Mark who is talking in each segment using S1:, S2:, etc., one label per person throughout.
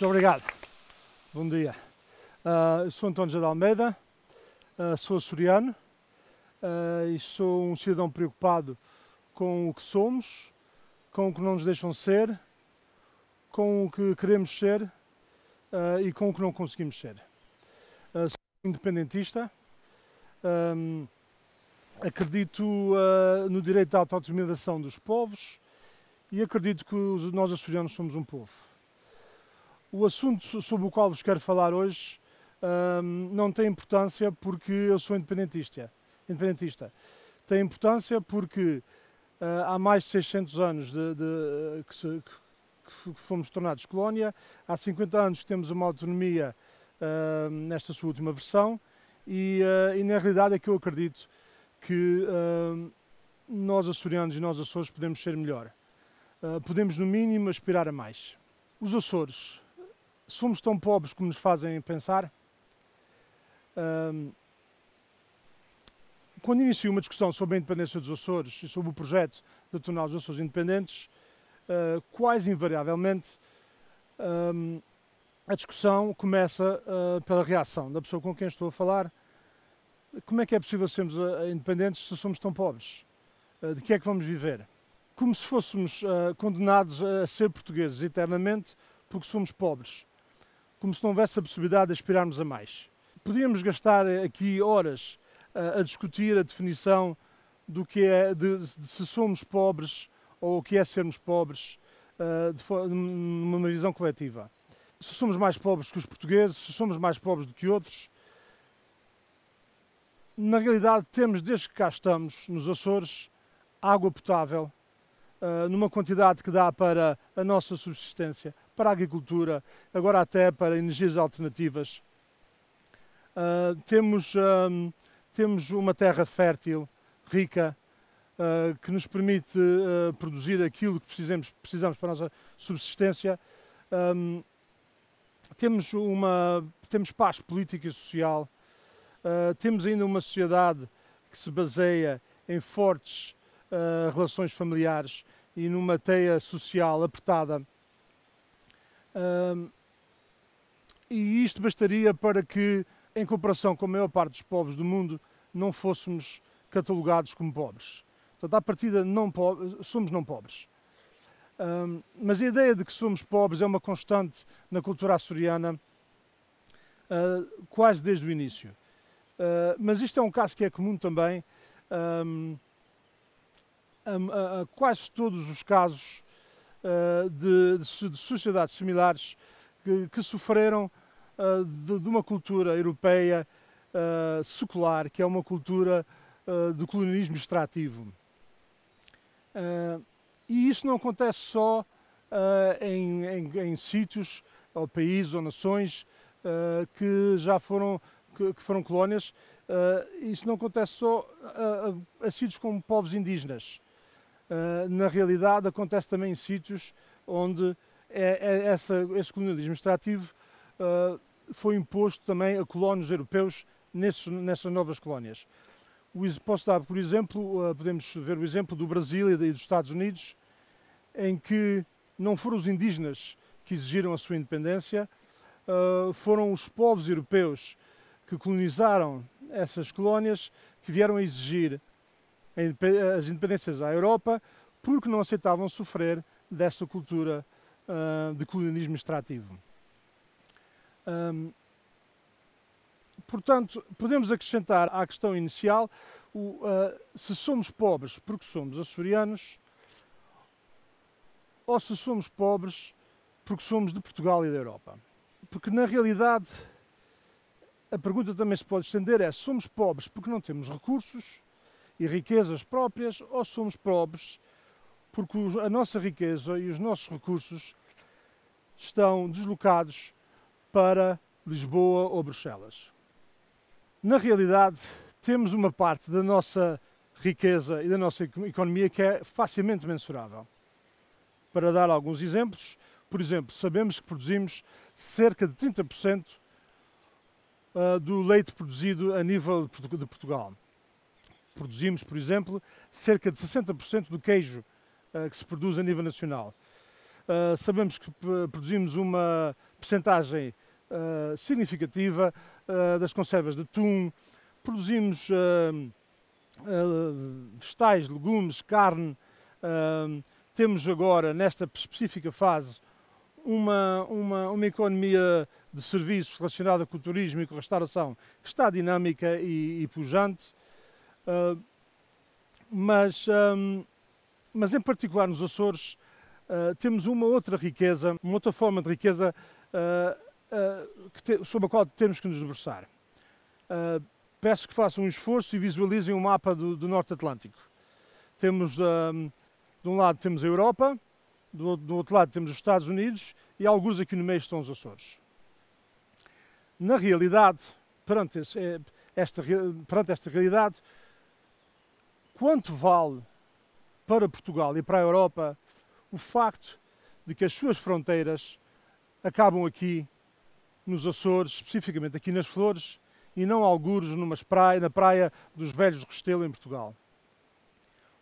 S1: Muito obrigado. Bom dia. Uh, eu sou António de Almeida, uh, sou açoriano uh, e sou um cidadão preocupado com o que somos, com o que não nos deixam ser, com o que queremos ser e com o que não conseguimos ser. sou independentista, um, acredito no direito à autodeterminação dos povos e acredito que nós açorianos somos um povo. O assunto sobre o qual vos quero falar hoje um, não tem importância porque eu sou independentista. independentista. Tem importância porque uh, há mais de 600 anos de, de, que, se, que, fomos tornados colónia, há 50 anos temos uma autonomia uh, nesta sua última versão e, uh, e, na realidade é que eu acredito que nós açorianos e nós açores podemos ser melhor. podemos no mínimo aspirar a mais. Os Açores somos tão pobres como nos fazem pensar. Um, quando iniciou uma discussão sobre a independência dos Açores e sobre o projeto de tornar os Açores independentes, uh, quase invariavelmente um, a discussão começa uh, pela reação da pessoa com quem estou a falar. Como é que é possível sermos uh, independentes se somos tão pobres? de que é que vamos viver? Como se fôssemos condenados a ser portugueses eternamente porque somos pobres como se não houvesse a possibilidade de aspirarmos a mais. Podíamos gastar eh, aqui horas a, eh, a discutir a definição do que é de, de, se somos pobres ou o que é sermos pobres uh, numa visão coletiva. Se somos mais pobres que os portugueses, se somos mais pobres do que outros, na realidade temos desde que cá estamos nos Açores água potável uh, numa quantidade que dá para a nossa subsistência, para a agricultura, agora até para energias alternativas. Uh, temos, uh, temos uma terra fértil, rica, uh, que nos permite produzir aquilo que precisamos, precisamos para a nossa subsistência. temos, uma, temos paz política e social. temos ainda uma sociedade que se baseia em fortes relações familiares e numa teia social apertada. Uh, e isto bastaria para que, em comparação com a maior parte dos povos do mundo, não fôssemos catalogados como pobres. Portanto, à partida, não somos não pobres. Uh, mas a ideia de que somos pobres é uma constante na cultura açoriana uh, quase desde o início. Uh, mas isto é um caso que é comum também a, a, a, quase todos os casos eh, de, de, sociedades similares que, que sofreram eh, de, de, uma cultura europeia eh, secular, que é uma cultura do colonialismo extrativo. e isso não acontece só em, em, em sítios ou países ou nações uh, que já foram, que, que foram colónias. Uh, isso não acontece só a, a, a sítios como povos indígenas. Ah, na realidade acontece também em sítios onde é, é essa, esse colonialismo extrativo ah, foi imposto também a colonos europeus nesses, nessas novas colónias. Posso dar, por exemplo, ah, podemos ver o exemplo do Brasil e dos Estados Unidos, em que não foram os indígenas que exigiram a sua independência, foram os povos europeus que colonizaram essas colónias que vieram a exigir as independências à Europa porque não aceitavam sofrer desta cultura uh, de colonialismo extrativo. Um, portanto, podemos acrescentar à questão inicial o, uh, se somos pobres porque somos açorianos ou se somos pobres porque somos de Portugal e da Europa. Porque na realidade a pergunta também se pode estender é somos pobres porque não temos recursos e riquezas próprias ou somos pobres porque a nossa riqueza e os nossos recursos estão deslocados para Lisboa ou Bruxelas. Na realidade, temos uma parte da nossa riqueza e da nossa economia que é facilmente mensurável. Para dar alguns exemplos, por exemplo, sabemos que produzimos cerca de 30% ah, do leite produzido a nível de Portugal. Produzimos, por exemplo, cerca de 60% do queijo eh, que se produz a nível nacional. Eh, sabemos que eh, produzimos uma percentagem significativa das conservas de atum, produzimos vegetais, legumes, carne. temos agora, nesta específica fase, uma, uma, uma economia de serviços relacionada com o turismo e com a restauração que está dinâmica e, e pujante. Uh, mas, um, mas em particular nos Açores uh, temos uma outra riqueza, uma outra forma de riqueza uh, te, sobre a qual temos que nos debruçar. peço que façam um esforço e visualizem o um mapa do, do, Norte Atlântico. Temos, de um lado temos a Europa, do, do outro lado temos os Estados Unidos e alguns aqui no meio estão os Açores. Na realidade, perante, esse, eh, esta, perante esta realidade, quanto vale para Portugal e para a Europa o facto de que as suas fronteiras acabam aqui nos Açores, especificamente aqui nas Flores, e não algures numa praia, na praia dos Velhos Restelo em Portugal.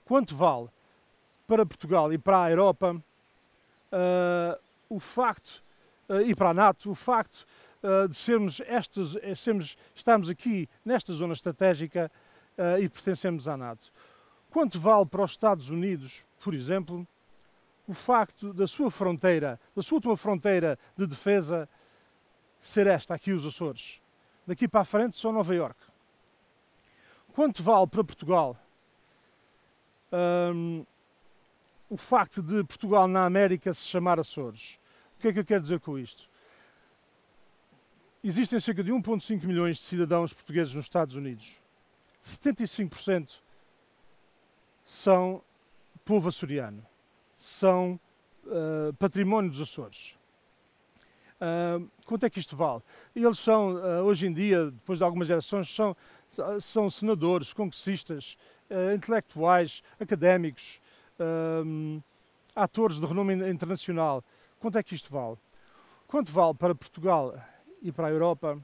S1: Quanto vale para Portugal e para a Europa uh, o facto uh, e para a NATO o facto uh, de sermos estas, eh, sermos, estamos aqui nesta zona estratégica e pertencemos à NATO. Quanto vale para os Estados Unidos, por exemplo, o facto da sua fronteira, da sua última fronteira de defesa, ser esta, aqui os Açores? Daqui para a frente só Nova Iorque. Quanto vale para Portugal hum, o facto de Portugal na América se chamar Açores? O que é que eu quero dizer com isto? Existem cerca de 1,5 milhões de cidadãos portugueses nos Estados Unidos. 75% são povo açoriano, são uh, património dos Açores. Uh, quanto é que isto vale? Eles são, uh, hoje em dia, depois de algumas gerações, são, são senadores, congressistas, uh, intelectuais, académicos, atores de renome internacional. Quanto é que isto vale? Quanto vale para Portugal e para a Europa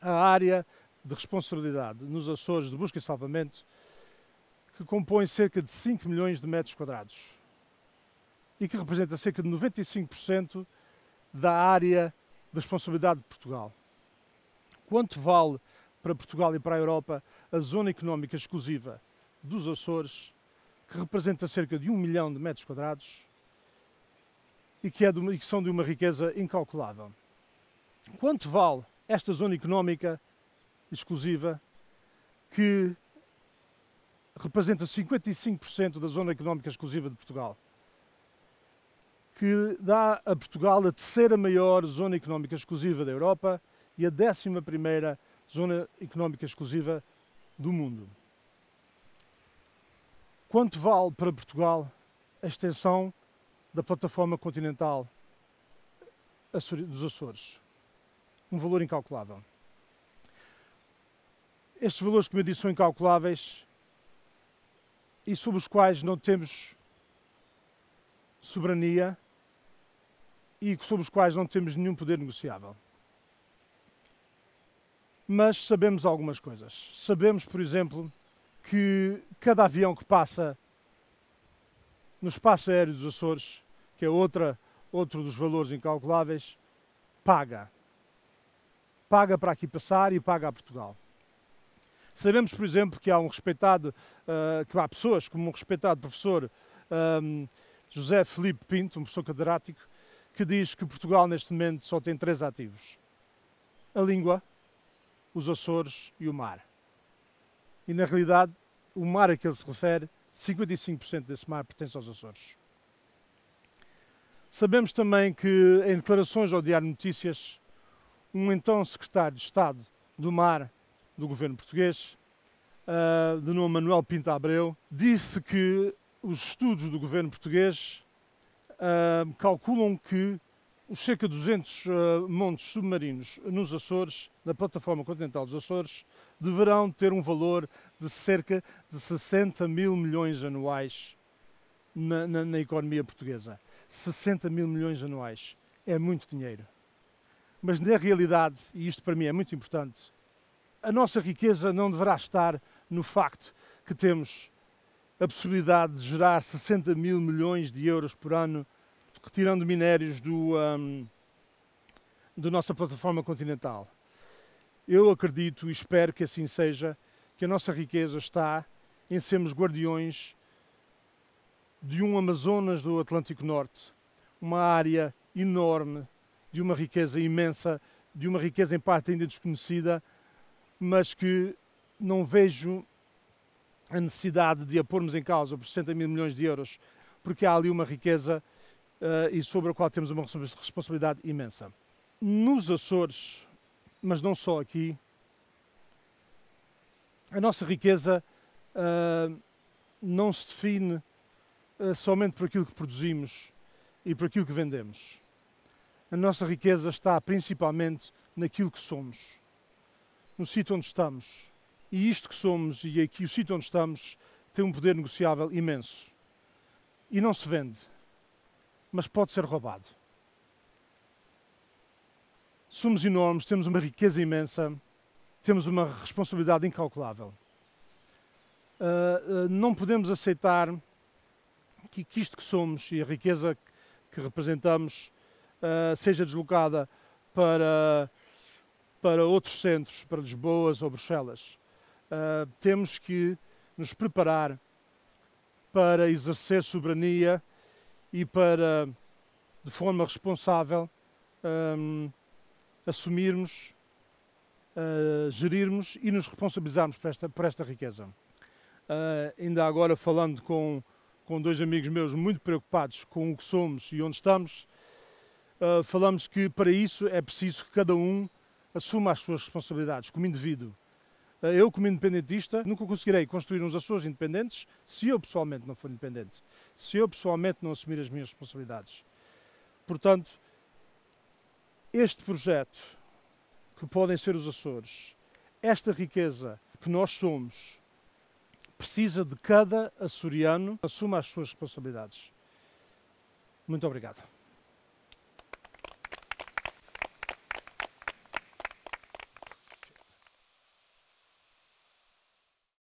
S1: a área de responsabilidade nos Açores de busca e salvamento que compõe cerca de 5 milhões de metros quadrados e que representa cerca de 95% da área de responsabilidade de Portugal. Quanto vale para Portugal e para a Europa a zona económica exclusiva dos Açores, que representa cerca de 1 milhão de metros quadrados e que, é de, e que são de uma riqueza incalculável? Quanto vale esta zona económica exclusiva que representa 55% da zona económica exclusiva de Portugal, que dá a Portugal a terceira maior zona económica exclusiva da Europa e a décima primeira zona económica exclusiva do mundo. Quanto vale para Portugal a extensão da plataforma continental dos Açores? Um valor incalculável. Estes valores, como eu disse, são incalculáveis e sobre os quais não temos soberania e sobre os quais não temos nenhum poder negociável. Mas sabemos algumas coisas. Sabemos, por exemplo, que cada avião que passa no espaço aéreo dos Açores, que é outra, outro dos valores incalculáveis, paga. Paga para aqui passar e paga a Portugal. Sabemos, por exemplo, que há um respeitado, uh, que há pessoas como um respeitado professor um, ehm, José Felipe Pinto, um professor catedrático, que diz que Portugal neste momento só tem três ativos: a língua, os Açores e o mar. E na realidade, o mar a que ele se refere, 55% desse mar pertence aos Açores. Sabemos também que, em declarações ao Diário Notícias, um então secretário de Estado do Mar do governo português, uh, de nome Manuel Pinta Abreu, disse que os estudos do governo português uh, calculam que os cerca de 200 uh, ah, montes submarinos nos Açores, na plataforma continental dos Açores, deverão ter um valor de cerca de 60 mil milhões anuais na, na, na economia portuguesa. 60 mil milhões anuais. É muito dinheiro. Mas na realidade, e isto para mim é muito importante, a nossa riqueza não deverá estar no facto que temos a possibilidade de gerar 60 mil milhões de euros por ano, retirando minérios do, um, da nossa plataforma continental. Eu acredito e espero que assim seja, que a nossa riqueza está em sermos guardiões de um Amazonas do Atlântico Norte, uma área enorme, de uma riqueza imensa, de uma riqueza em parte ainda desconhecida, mas que não vejo a necessidade de a pormos em causa por 60 mil milhões de euros, porque há ali uma riqueza uh, e sobre a qual temos uma responsabilidade imensa. Nos Açores, mas não só aqui, a nossa riqueza uh, não se define uh, somente por aquilo que produzimos e por aquilo que vendemos. A nossa riqueza está principalmente naquilo que somos no sítio onde estamos. E isto que somos e aqui o sítio onde estamos tem um poder negociável imenso. E não se vende, mas pode ser roubado. Somos enormes, temos uma riqueza imensa, temos uma responsabilidade incalculável. Uh, uh, não podemos aceitar que, que, isto que somos e a riqueza que, representamos uh, seja deslocada para para outros centros, para Lisboa ou Bruxelas. Uh, temos que nos preparar para exercer soberania e para, de forma responsável, um, assumirmos, uh, gerirmos e nos responsabilizarmos por esta, por esta riqueza. Uh, ainda agora falando com, com dois amigos meus muito preocupados com o que somos e onde estamos, uh, falamos que para isso é preciso que cada um assuma as suas responsabilidades como indivíduo. Eh, eu, como independentista, nunca conseguirei construir uns Açores independentes se eu pessoalmente não for independente, se eu pessoalmente não assumir as minhas responsabilidades. Portanto, este projeto que podem ser os Açores, esta riqueza que nós somos, precisa de cada açoriano assuma as suas responsabilidades. Muito obrigado.